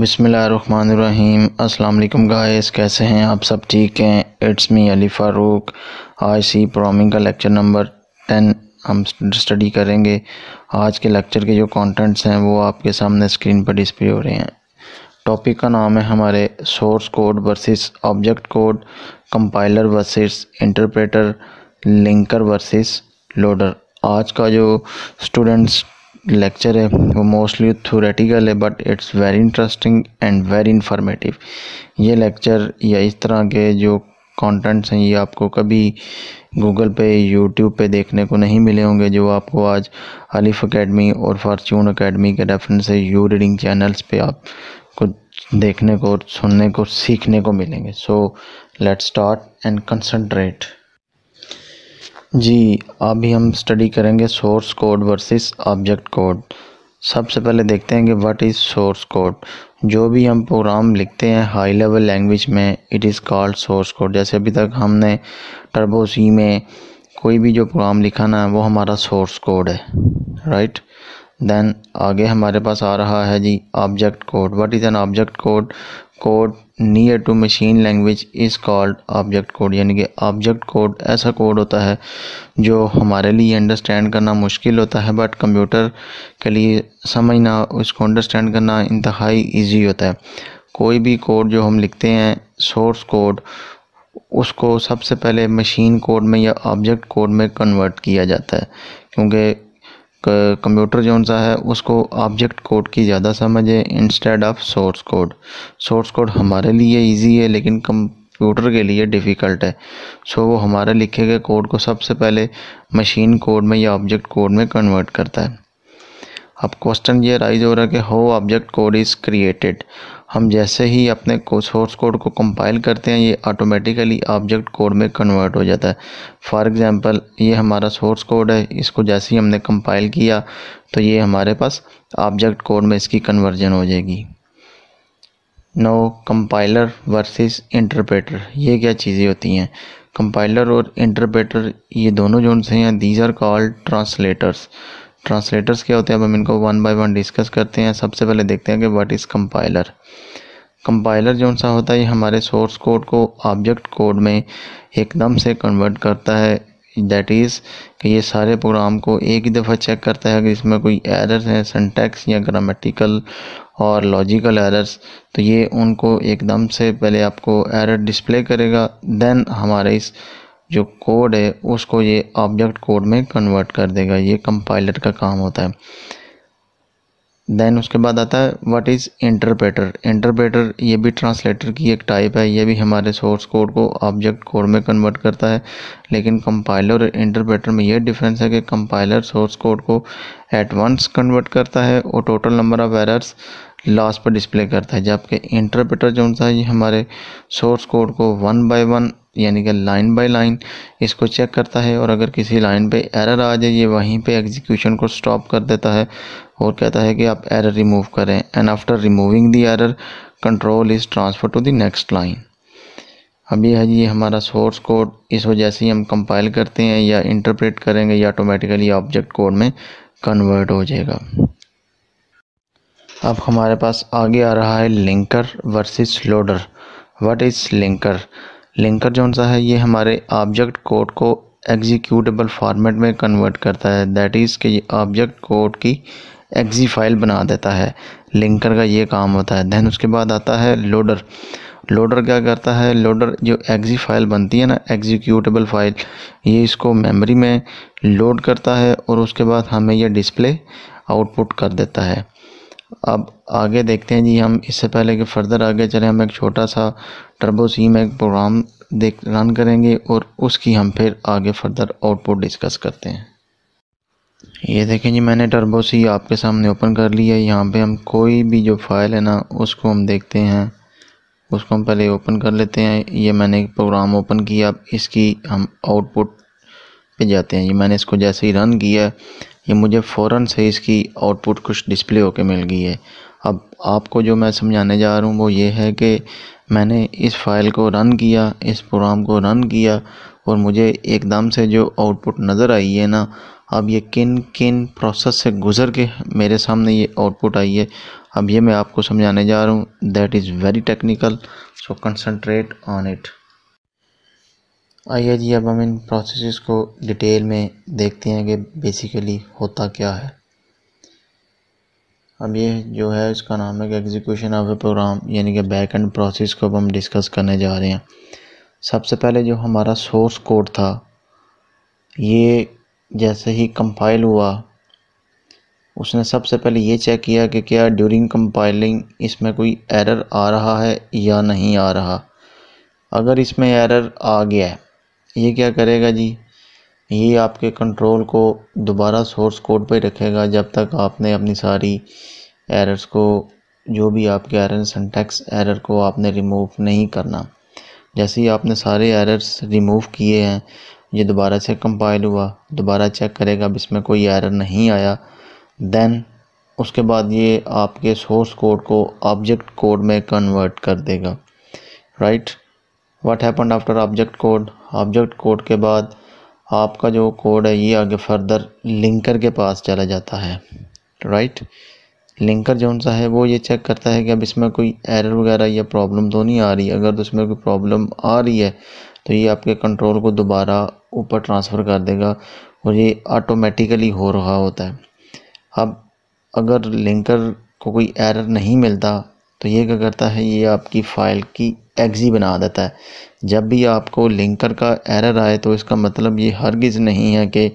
बिसमीम अल्लाम गाइस कैसे हैं आप सब ठीक हैं इट्स मी अली फ़ारूक आज सी प्रोमिंग का लेक्चर नंबर टेन हम स्टडी करेंगे आज के लेक्चर के जो कंटेंट्स हैं वो आपके सामने स्क्रीन पर डिस्प्ले हो रहे हैं टॉपिक का नाम है हमारे source code versus object code compiler versus interpreter linker versus loader आज का जो स्टूडेंट्स लेक्चर है वो मोस्टली थोरेटिकल है but it's very interesting and very informative ये लेक्चर या इस तरह के जो कंटेंट्स हैं ये आपको कभी गूगल पे यूट्यूब पे देखने को नहीं मिले होंगे जो आपको आज अलिफ अकेडमी और फार्चून अकेडमी के रेफरेंस से यू रीडिंग चैनल्स पे आप कुछ देखने को और सुनने को सीखने को मिलेंगे so let's start and concentrate जी अभी हम स्टडी करेंगे source code versus object code सबसे पहले देखते हैं कि व्हाट इज़ सोर्स कोड जो भी हम प्रोग्राम लिखते हैं हाई लेवल लैंग्वेज में it is called source code जैसे अभी तक हमने टर्बोसी में कोई भी जो प्रोग्राम लिखा ना वो हमारा सोर्स कोड है राइट देन आगे हमारे पास आ रहा है जी object code what is an object code code near to machine language is called object code यानी कि ऑब्जेक्ट कोड ऐसा कोड होता है जो हमारे लिए अंडरस्टैंड करना मुश्किल होता है बट कंप्यूटर के लिए समझना उसको अंडरस्टैंड करना इंतहाई ईजी होता है कोई भी कोड जो हम लिखते हैं सोर्स कोड उसको सबसे पहले मशीन कोड में या ऑब्जेक्ट कोड में कन्वर्ट किया जाता है क्योंकि कंप्यूटर जौन सा है उसको ऑब्जेक्ट कोड की ज़्यादा समझ है instead of source code source code हमारे लिए इजी है लेकिन कंप्यूटर के लिए डिफ़िकल्ट है सो वो हमारे लिखे गए कोड को सबसे पहले मशीन कोड में या ऑब्जेक्ट कोड में कन्वर्ट करता है अब क्वेश्चन ये राइज हो रहा है कि हो ऑब्जेक्ट कोड इज़ क्रिएटेड हम जैसे ही अपने को सोर्स कोड को कंपाइल करते हैं ये ऑटोमेटिकली ऑब्जेक्ट कोड में कन्वर्ट हो जाता है फॉर एग्जांपल ये हमारा सोर्स कोड है इसको जैसे ही हमने कंपाइल किया तो ये हमारे पास ऑब्जेक्ट कोड में इसकी कन्वर्जन हो जाएगी नो कंपाइलर वर्सेस इंटरप्रेटर ये क्या चीज़ें होती हैं कंपाइलर और इंटरप्रेटर ये दोनों जो से हैं these are called translators translators क्या होते हैं अब हम इनको वन बाय वन डिस्कस करते हैं सबसे पहले देखते हैं कि व्हाट इज़ कंपाइलर कंपाइलर जो सा होता है ये हमारे सोर्स कोड को ऑब्जेक्ट कोड में एकदम से कन्वर्ट करता है दैट इज़ कि ये सारे प्रोग्राम को एक ही दफ़ा चेक करता है कि इसमें कोई एरर्स हैं सेंटेक्स या ग्रामेटिकल और लॉजिकल एरर्स तो ये उनको एकदम से पहले आपको एरर डिस्प्ले करेगा देन हमारे इस जो कोड है उसको ये ऑब्जेक्ट कोड में कन्वर्ट कर देगा ये कंपाइलर का काम होता है देन उसके बाद आता है व्हाट इज़ इंटरप्रेटर इंटरप्रेटर ये भी ट्रांसलेटर की एक टाइप है ये भी हमारे सोर्स कोड को ऑब्जेक्ट कोड में कन्वर्ट करता है लेकिन कंपाइलर और इंटरप्रेटर में ये डिफरेंस है कि कंपाइलर सोर्स कोड को एट वंस कन्वर्ट करता है और total number of errors last पर डिस्प्ले करता है जबकि इंटरप्रेटर जो होता है ये हमारे सोर्स कोड को वन बाय वन यानी कि लाइन बाय लाइन इसको चेक करता है और अगर किसी लाइन पे एरर आ जाए ये वहीं पे एग्जीक्यूशन को स्टॉप कर देता है और कहता है कि आप एरर रिमूव करें and after removing the error control is transfer to the next line अब ये है जी हमारा सोर्स कोड इस वजह से हम कंपाइल करते हैं या इंटरप्रेट करेंगे या ऑटोमेटिकली ऑब्जेक्ट कोड में कन्वर्ट हो जाएगा अब हमारे पास आगे आ रहा है linker versus loader what is linker linker जो सा है ये हमारे ऑब्जेक्ट कोड को एग्जीक्यूटेबल फॉर्मेट में कन्वर्ट करता है दैट इज़ कि ये ऑब्जेक्ट कोड की एग्जी फाइल बना देता है लिंकर का ये काम होता है दैन उसके बाद आता है लोडर लोडर क्या करता है लोडर जो एग्जी फाइल बनती है ना एग्जीक्यूटेबल फाइल ये इसको मेमोरी में लोड करता है और उसके बाद हमें यह डिस्प्ले आउटपुट कर देता है अब आगे देखते हैं जी हम इससे पहले कि फर्दर आगे चले हम एक छोटा सा टर्बो सी में एक प्रोग्राम देख रन करेंगे और उसकी हम फिर आगे फर्दर आउटपुट डिस्कस करते हैं ये देखें जी मैंने टर्बो सी आपके सामने ओपन कर लिया है यहाँ पर हम कोई भी जो फाइल है ना उसको हम देखते हैं उसको हम पहले ओपन कर लेते हैं ये मैंने एक प्रोग्राम ओपन किया अब इसकी हम आउटपुट पे जाते हैं ये मैंने इसको जैसे ही रन किया ये मुझे फ़ौर से इसकी आउटपुट कुछ डिस्प्ले होके मिल गई है अब आपको जो मैं समझाने जा रहा हूँ वो ये है कि मैंने इस फाइल को रन किया इस प्रोग्राम को रन किया और मुझे एकदम से जो आउटपुट नज़र आई है ना अब ये किन किन प्रोसेस से गुज़र के मेरे सामने ये आउटपुट आई है अब ये मैं आपको समझाने जा रहा हूँ that is very technical so concentrate on it आइए जी अब हम इन प्रोसेस को डिटेल में देखते हैं कि बेसिकली होता क्या है अब ये जो है इसका नाम है कि एग्जीक्यूशन ऑफ ए प्रोग्राम यानी कि बैक एंड प्रोसेस को अब हम डिस्कस करने जा रहे हैं सबसे पहले जो हमारा सोर्स कोड था ये जैसे ही कंपाइल हुआ उसने सबसे पहले ये चेक किया कि क्या ड्यूरिंग कंपाइलिंग इसमें कोई एरर आ रहा है या नहीं आ रहा अगर इसमें एरर आ गया है ये क्या करेगा जी ये आपके कंट्रोल को दोबारा सोर्स कोड पे रखेगा जब तक आपने अपनी सारी एरर्स को जो भी आपके एरर सेंटेक्स एरर को आपने रिमूव नहीं करना जैसे ही आपने सारे एरर्स रिमूव किए हैं ये दोबारा से कंपाइल हुआ दोबारा चेक करेगा अब इसमें कोई एरर नहीं आया दैन उसके बाद ये आपके सोर्स कोड को ऑब्जेक्ट कोड में कन्वर्ट कर देगा right what happen after object code object code के बाद आपका जो कोड है ये आगे फर्दर लिंकर के पास चला जाता है राइट लिंकर जो सा है वो ये चेक करता है कि अब इसमें कोई एरर वगैरह या प्रॉब्लम तो नहीं आ रही अगर तो इसमें कोई प्रॉब्लम आ रही है तो ये आपके कंट्रोल को दोबारा ऊपर ट्रांसफ़र कर देगा और ये ऑटोमेटिकली हो रहा होता है अब अगर लिंकर को कोई एरर नहीं मिलता तो ये क्या करता है ये आपकी फ़ाइल की एग्जी बना देता है जब भी आपको लिंकर का एरर आए तो इसका मतलब ये हरगिज़ नहीं है कि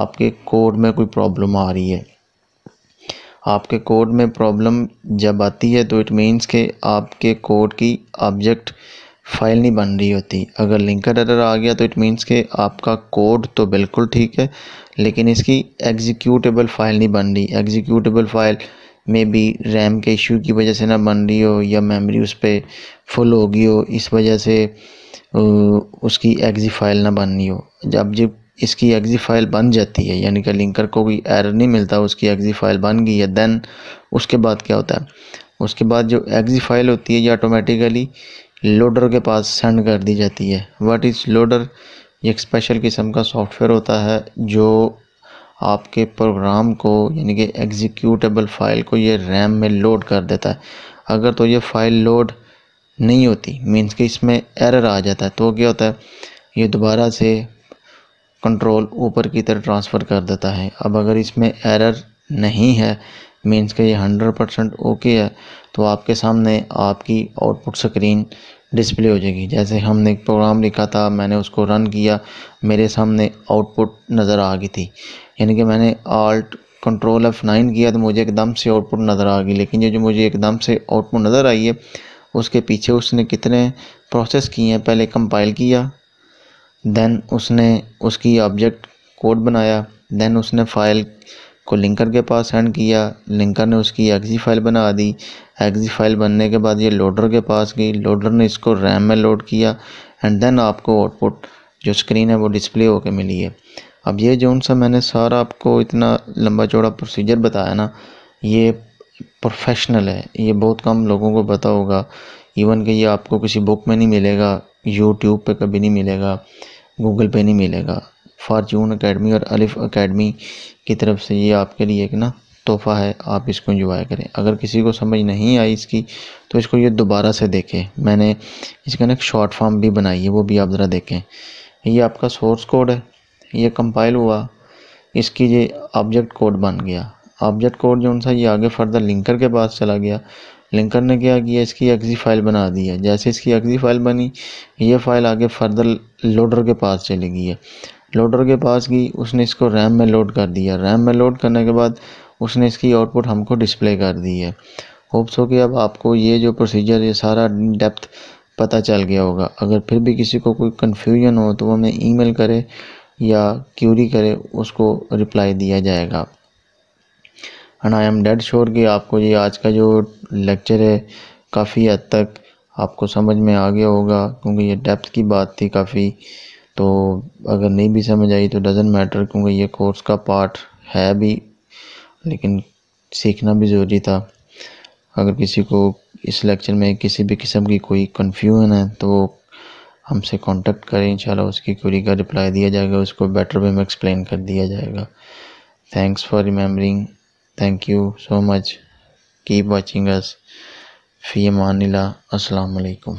आपके कोड में कोई प्रॉब्लम आ रही है आपके कोड में प्रॉब्लम जब आती है तो इट मीन्स के आपके कोड की ऑब्जेक्ट फाइल नहीं बन रही होती अगर लिंकर एरर आ गया तो इट मीन्स के आपका कोड तो बिल्कुल ठीक है लेकिन इसकी एग्जीक्यूटेबल फ़ाइल नहीं बन रही executable file may be RAM के इशू की वजह से ना बन रही हो या मेमोरी उस पर फुल हो गई हो इस वजह से उसकी एग्जी फाइल ना बन रही हो जब जब इसकी एग्जी फाइल बन जाती है यानी कि लिंकर को कोई एरर नहीं मिलता उसकी एग्जी फाइल बन गई है दैन उसके बाद क्या होता है उसके बाद जो एग्जी फाइल होती है ये ऑटोमेटिकली लोडर के पास सेंड कर दी जाती है वट इज़ लोडर एक स्पेशल किस्म का सॉफ्टवेयर होता है जो आपके प्रोग्राम को यानी कि एग्जीक्यूटेबल फ़ाइल को ये रैम में लोड कर देता है अगर तो ये फ़ाइल लोड नहीं होती मींस कि इसमें एरर आ जाता है तो क्या होता है ये दोबारा से कंट्रोल ऊपर की तरफ ट्रांसफ़र कर देता है अब अगर इसमें एरर नहीं है मींस कि ये हंड्रेड परसेंट ओके है तो आपके सामने आपकी आउटपुट स्क्रीन डिस्प्ले हो जाएगी जैसे हमने एक प्रोग्राम लिखा था मैंने उसको रन किया मेरे सामने आउटपुट नज़र आ गई थी यानी कि मैंने आल्ट कंट्रोल एफ़ नाइन किया तो मुझे एकदम से आउटपुट नज़र आ गई लेकिन ये जो मुझे एकदम से आउटपुट नज़र आई है उसके पीछे उसने कितने प्रोसेस किए हैं पहले कंपाइल किया दैन उसने उसकी ऑब्जेक्ट कोड बनाया दैन उसने फाइल को लिंकर के पास सेंड किया लिंकर ने उसकी एक्जी फाइल बना दी एक्जी फाइल बनने के बाद ये लोडर के पास गई लोडर ने इसको रैम में लोड किया एंड देन आपको आउटपुट जो स्क्रीन है वो डिस्प्ले होकर मिली है अब ये जो सा मैंने सारा आपको इतना लंबा चौड़ा प्रोसीजर बताया ना ये प्रोफेशनल है ये बहुत कम लोगों को पता होगा इवन कि ये आपको किसी बुक में नहीं मिलेगा यूट्यूब पे कभी नहीं मिलेगा गूगल पे नहीं मिलेगा फार्चून अकेडमी और अलिफ अकेडमी की तरफ से ये आपके लिए एक ना तोहफ़ा है आप इसको इंजॉय करें अगर किसी को समझ नहीं आई इसकी तो इसको ये दोबारा से देखें मैंने इसका ना एक शॉर्ट फॉर्म भी बनाई है वो भी आप ज़रा देखें ये आपका सोर्स कोड है ये कंपाइल हुआ इसकी ये ऑब्जेक्ट कोड बन गया ऑब्जेक्ट कोड जो सा ये आगे फर्दर लिंकर के पास चला गया लिंकर ने क्या किया इसकी एक्जी फाइल बना दी है जैसे इसकी एक्जी फाइल बनी ये फाइल आगे फर्दर लोडर के पास चली गई है लोडर के पास गई उसने इसको रैम में लोड कर दिया रैम में लोड करने के बाद उसने इसकी आउटपुट हमको डिस्प्ले कर दी है होप्स हो कि अब आपको ये जो प्रोसीजर ये सारा डेप्थ पता चल गया होगा अगर फिर भी किसी को कोई कन्फ्यूजन हो तो वो हमें मेल करे या क्यूरी करे उसको रिप्लाई दिया जाएगा and I am dead sure कि आपको ये आज का जो लेक्चर है काफ़ी हद तक आपको समझ में आ गया होगा क्योंकि ये डेप्थ की बात थी काफ़ी तो अगर नहीं भी समझ आई तो डजेंट मैटर क्योंकि ये कोर्स का पार्ट है भी लेकिन सीखना भी ज़रूरी था अगर किसी को इस लेक्चर में किसी भी किस्म की कोई कन्फ्यूज़न है तो हमसे कांटेक्ट करें इंशाल्लाह उसकी क्वेरी का रिप्लाई दिया जाएगा उसको बेटर वे में एक्सप्लेन कर दिया जाएगा thanks for remembering thank you so much keep watching us फ़ी मानिला अस्सलाम वालेकुम